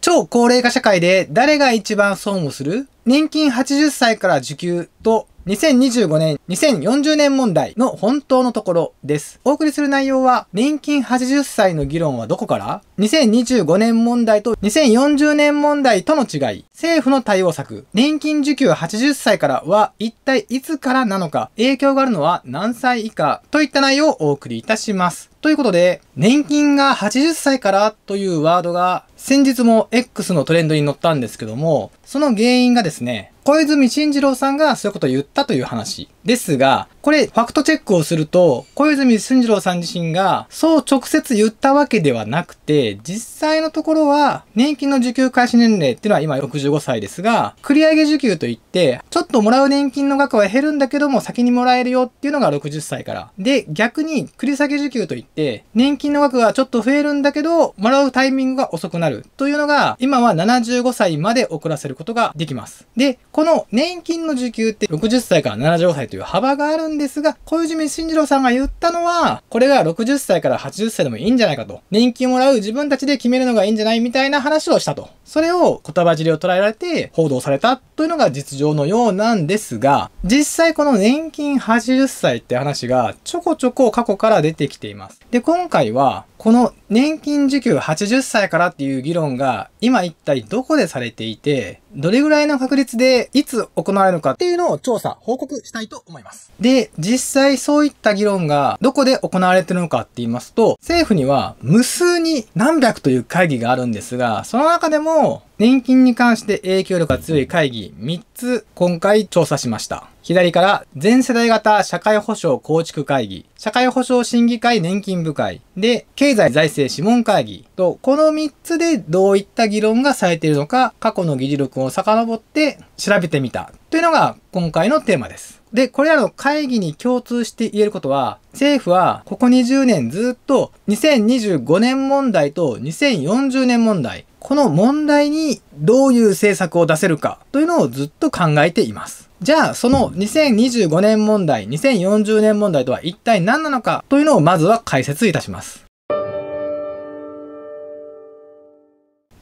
超高齢化社会で誰が一番損をする年金80歳から受給と2025年、2040年問題の本当のところです。お送りする内容は、年金80歳の議論はどこから ?2025 年問題と2040年問題との違い、政府の対応策、年金受給80歳からは一体いつからなのか、影響があるのは何歳以下といった内容をお送りいたします。ということで、年金が80歳からというワードが先日も X のトレンドに乗ったんですけども、その原因がですね、小泉慎次郎さんがそういうことを言ったという話ですが、これファクトチェックをすると、小泉慎次郎さん自身がそう直接言ったわけではなくて、実際のところは年金の受給開始年齢っていうのは今65歳ですが、繰り上げ受給といって、ちょっともらう年金の額は減るんだけども先にもらえるよっていうのが60歳から。で、逆に繰り下げ受給といって、て、年金の額がちょっと増えるんだけど、もらうタイミングが遅くなるというのが、今は75歳まで遅らせることができます。で、この年金の受給って60歳から75歳という幅があるんですが、小泉進次郎さんが言ったのは、これが60歳から80歳でもいいんじゃないかと。年金もらう自分たちで決めるのがいいんじゃないみたいな話をしたと。それを言葉尻を捉えられて報道されたというのが実情のようなんですが、実際この年金80歳って話がちょこちょこ過去から出てきています。で、今回は、この年金受給80歳からっていう議論が、今一体どこでされていて、どれぐらいの確率でいつ行われるのかっていうのを調査、報告したいと思います。で、実際そういった議論がどこで行われてるのかって言いますと、政府には無数に何百という会議があるんですが、その中でも、年金に関して影響力が強い会議3つ今回調査しました。左から全世代型社会保障構築会議、社会保障審議会年金部会で経済財政諮問会議とこの3つでどういった議論がされているのか過去の議事録を遡って調べてみたというのが今回のテーマです。で、これらの会議に共通して言えることは、政府はここ20年ずっと2025年問題と2040年問題、この問題にどういう政策を出せるかというのをずっと考えています。じゃあ、その2025年問題、2040年問題とは一体何なのかというのをまずは解説いたします。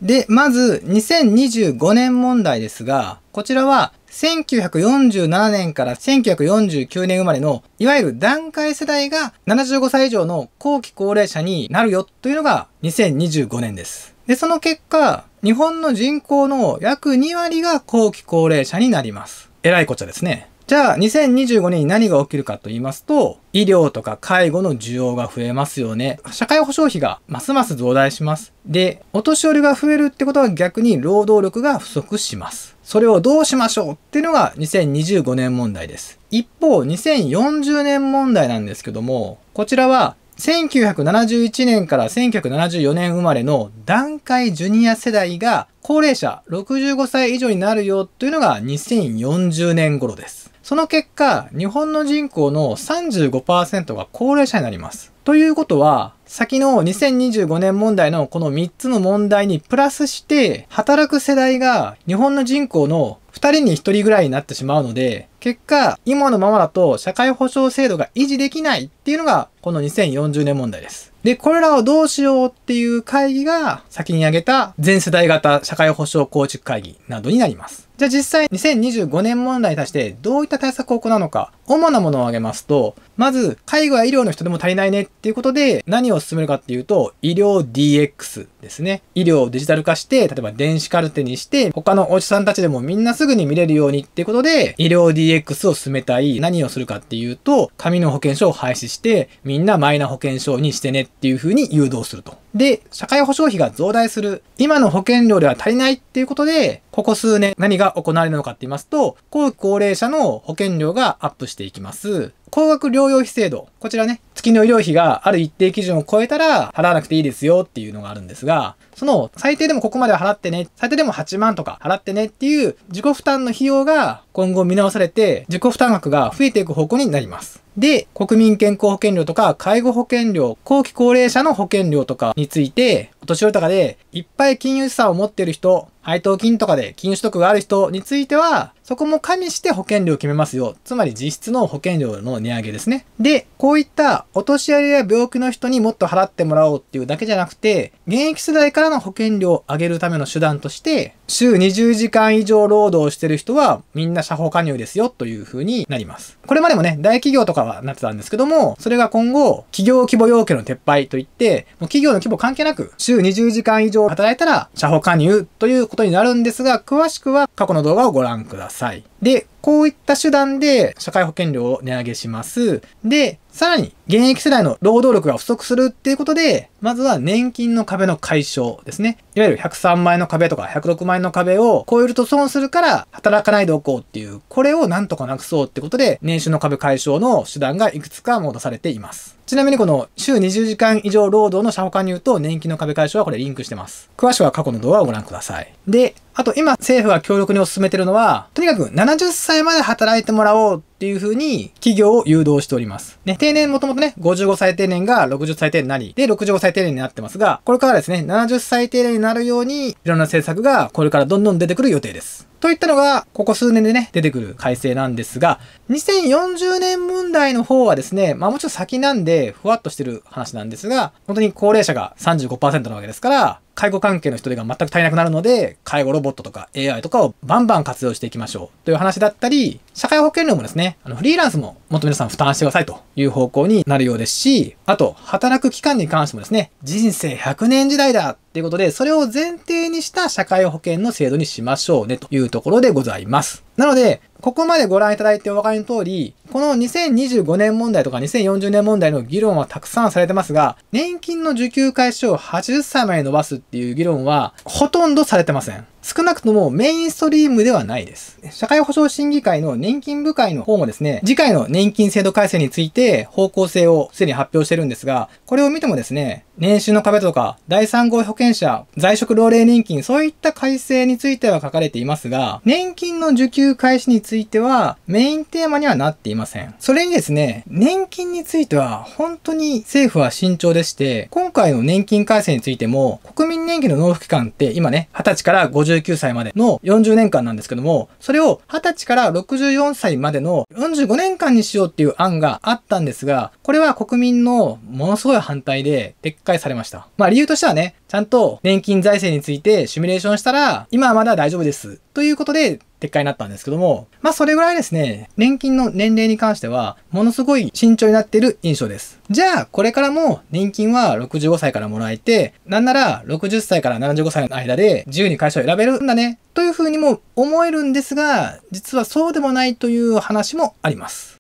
で、まず2025年問題ですが、こちらは1947年から1949年生まれの、いわゆる団塊世代が75歳以上の後期高齢者になるよというのが2025年です。で、その結果、日本の人口の約2割が後期高齢者になります。えらいこっちゃですね。じゃあ、2025年に何が起きるかと言いますと、医療とか介護の需要が増えますよね。社会保障費がますます増大します。で、お年寄りが増えるってことは逆に労働力が不足します。それをどうしましょうっていうのが2025年問題です。一方、2040年問題なんですけども、こちらは1971年から1974年生まれの段階ジュニア世代が高齢者65歳以上になるよというのが2040年頃です。その結果、日本の人口の35%が高齢者になります。ということは、先の2025年問題のこの3つの問題にプラスして、働く世代が日本の人口の2人に1人ぐらいになってしまうので、結果、今のままだと社会保障制度が維持できないっていうのがこの2040年問題です。で、これらをどうしようっていう会議が先に挙げた全世代型社会保障構築会議などになります。じゃあ実際2025年問題に対してどういった対策を行うのか、主なものを挙げますと、まず介護や医療の人でも足りないねっていうことで何を進めるかっていうと、医療 DX ですね。医療をデジタル化して、例えば電子カルテにして、他のお医者さんたちでもみんなすぐに見れるようにっていうことで、医療 DX を進めたい。何をするかっていうと、紙の保険証を廃止して、みんなマイナ保険証にしてねっていうふうに誘導すると。で、社会保障費が増大する。今の保険料では足りないっていうことで、ここ数年何が行われるのかって言いますと、後期高齢者の保険料がアップしていきます。高額療養費制度。こちらね、月の医療費がある一定基準を超えたら払わなくていいですよっていうのがあるんですが、その最低でもここまで払ってね、最低でも8万とか払ってねっていう自己負担の費用が今後見直されて自己負担額が増えていく方向になります。で、国民健康保険料とか介護保険料、後期高齢者の保険料とかについて、お年寄りとかでいっぱい金融資産を持ってる人、配当金とかで金融取得がある人については、そこも加味して保険料を決めますよ。つまり実質の保険料の値上げですね。で、こういったお年寄りや病気の人にもっと払ってもらおうっていうだけじゃなくて、現役世代からの保険料を上げるための手段として、週20時間以上労働してる人はみんな社保加入ですよというふうになります。これまでもね、大企業とかはなってたんですけども、それが今後、企業規模要件の撤廃といって、もう企業の規模関係なく、週20時間以上働いたら社保加入ということになるんですが、詳しくは過去の動画をご覧ください。さい。で、こういった手段で社会保険料を値上げします。で、さらに現役世代の労働力が不足するっていうことで、まずは年金の壁の解消ですね。いわゆる103万円の壁とか106万円の壁を超えると損するから働かないでおこうっていう、これをなんとかなくそうってことで、年収の壁解消の手段がいくつか戻されています。ちなみにこの週20時間以上労働の社保加入と年金の壁解消はこれリンクしてます。詳しくは過去の動画をご覧ください。で、あと今政府が強力に進めてるのは、とにかく70歳まで働いてもらおうっていう風に企業を誘導しております。ね、定年もともとね、55歳定年が60歳定年になり、で、65歳定年になってますが、これからですね、70歳定年になるように、いろんな政策がこれからどんどん出てくる予定です。といったのが、ここ数年でね、出てくる改正なんですが、2040年問題の方はですね、まあもちろん先なんで、ふわっとしてる話なんですが、本当に高齢者が35%なわけですから、介護関係の人手が全く足りなくなるので、介護ロボットとか AI とかをバンバン活用していきましょうという話だったり、社会保険料もですね、あのフリーランスももっと皆さん負担してくださいという方向になるようですし、あと、働く期間に関してもですね、人生100年時代だということで、それを前提にした社会保険の制度にしましょうねというところでございます。なので、ここまでご覧いただいてお分かりの通り、この2025年問題とか2040年問題の議論はたくさんされてますが、年金の受給開始を80歳まで伸ばすっていう議論はほとんどされてません。少なくともメインストリームではないです。社会保障審議会の年金部会の方もですね、次回の年金制度改正について方向性を既に発表してるんですが、これを見てもですね、年収の壁とか、第3号保険者、在職老齢年金、そういった改正については書かれていますが、年金の受給開始については、メインテーマにはなっていません。それにですね、年金については、本当に政府は慎重でして、今回の年金改正についても、国民年金の納付期間って今ね、20歳から50 59歳までの40年間なんですけども、それを20歳から64歳までの45年間にしようっていう案があったんですが、これは国民のものすごい反対で撤回されました。まあ理由としてはね、ちゃんと年金財政についてシミュレーションしたら、今はまだ大丈夫です。ということで、撤回になったんですけども、まあそれぐらいですね、年金の年齢に関しては、ものすごい慎重になっている印象です。じゃあ、これからも年金は65歳からもらえて、なんなら60歳から75歳の間で自由に会社を選べるんだね、というふうにも思えるんですが、実はそうでもないという話もあります。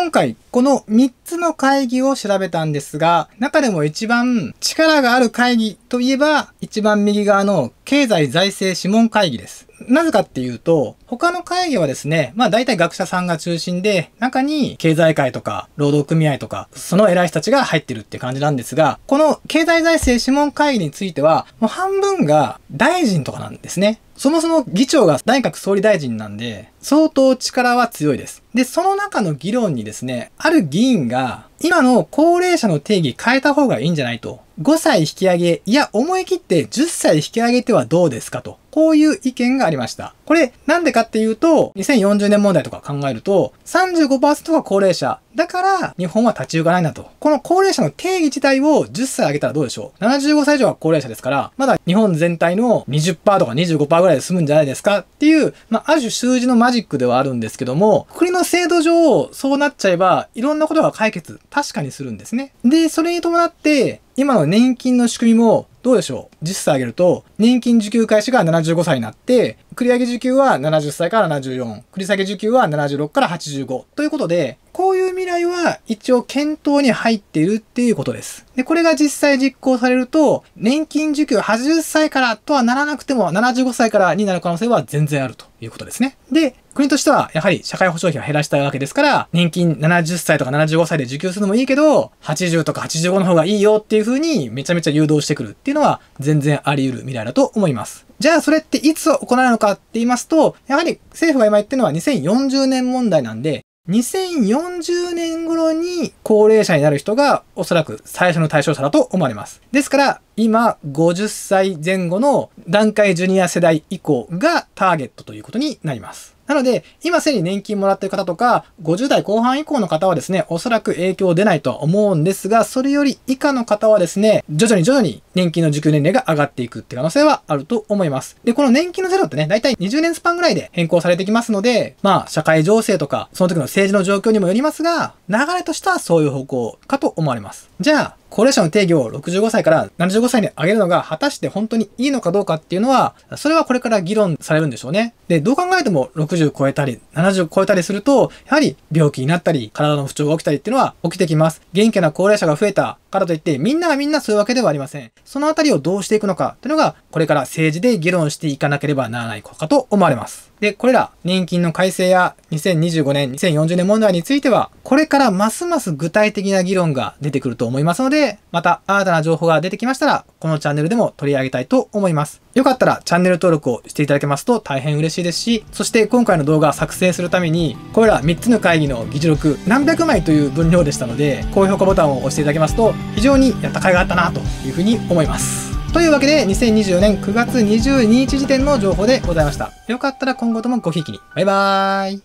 今回、この3つの会議を調べたんですが、中でも一番力がある会議といえば、一番右側の経済財政諮問会議です。なぜかっていうと、他の会議はですね、まあ大体学者さんが中心で、中に経済界とか労働組合とか、その偉い人たちが入ってるって感じなんですが、この経済財政諮問会議については、もう半分が大臣とかなんですね。そもそも議長が内閣総理大臣なんで、相当力は強いです。で、その中の議論にですね、ある議員が、今の高齢者の定義変えた方がいいんじゃないと。5歳引き上げ、いや、思い切って10歳引き上げてはどうですかと。こういう意見がありました。これ、なんでかっていうと、2040年問題とか考えると、35%が高齢者。だから、日本は立ち行かないなと。この高齢者の定義自体を10歳上げたらどうでしょう ?75 歳以上が高齢者ですから、まだ日本全体の20%とか25%ぐらいで済むんじゃないですかっていう、まあ、ある種数字のマジックではあるんですけども、国の制度上、そうなっちゃえば、いろんなことが解決、確かにするんですね。で、それに伴って、今の年金の仕組みもどうでしょう実際挙げると、年金受給開始が75歳になって、繰り上げ受給は70歳から74、繰り下げ受給は76から85ということで、こういう未来は一応検討に入っているっていうことです。で、これが実際実行されると、年金受給80歳からとはならなくても75歳からになる可能性は全然あるということですね。で、国としてはやはり社会保障費は減らしたいわけですから、年金70歳とか75歳で受給するのもいいけど、80とか85の方がいいよっていう風にめちゃめちゃ誘導してくるっていうのは全然あり得る未来だと思います。じゃあそれっていつ行うのかって言いますと、やはり政府が今言ってるのは2040年問題なんで、2040年頃に高齢者になる人がおそらく最初の対象者だと思われます。ですから、今50歳前後の段階ジュニア世代以降がターゲットということになります。なので、今すでに年金もらってる方とか、50代後半以降の方はですね、おそらく影響出ないとは思うんですが、それより以下の方はですね、徐々に徐々に年金の受給年齢が上がっていくって可能性はあると思います。で、この年金のゼロってね、だいたい20年スパンぐらいで変更されてきますので、まあ、社会情勢とか、その時の政治の状況にもよりますが、流れとしてはそういう方向かと思われます。じゃあ、高齢者の定義を65歳から75歳に上げるのが果たして本当にいいのかどうかっていうのは、それはこれから議論されるんでしょうね。で、どう考えても60超えたり、70を超えたりすると、やはり病気になったり、体の不調が起きたりっていうのは起きてきます。元気な高齢者が増えたからといって、みんながみんなそういうわけではありません。そのあたりをどうしていくのかというのが、これから政治で議論していかなければならないかと思われます。で、これら、年金の改正や2025年、2040年問題については、これからますます具体的な議論が出てくると思いますので、また新たな情報が出てきましたら、このチャンネルでも取り上げたいと思います。よかったらチャンネル登録をしていただけますと大変嬉しいですし、そして今回の動画作成するためにこれら3つの会議の議事録何百枚という分量でしたので高評価ボタンを押していただけますと非常にやった甲斐があったなというふうに思います。というわけで2024年9月22日時点の情報でございました。よかったら今後ともごひいきに。バイバーイ。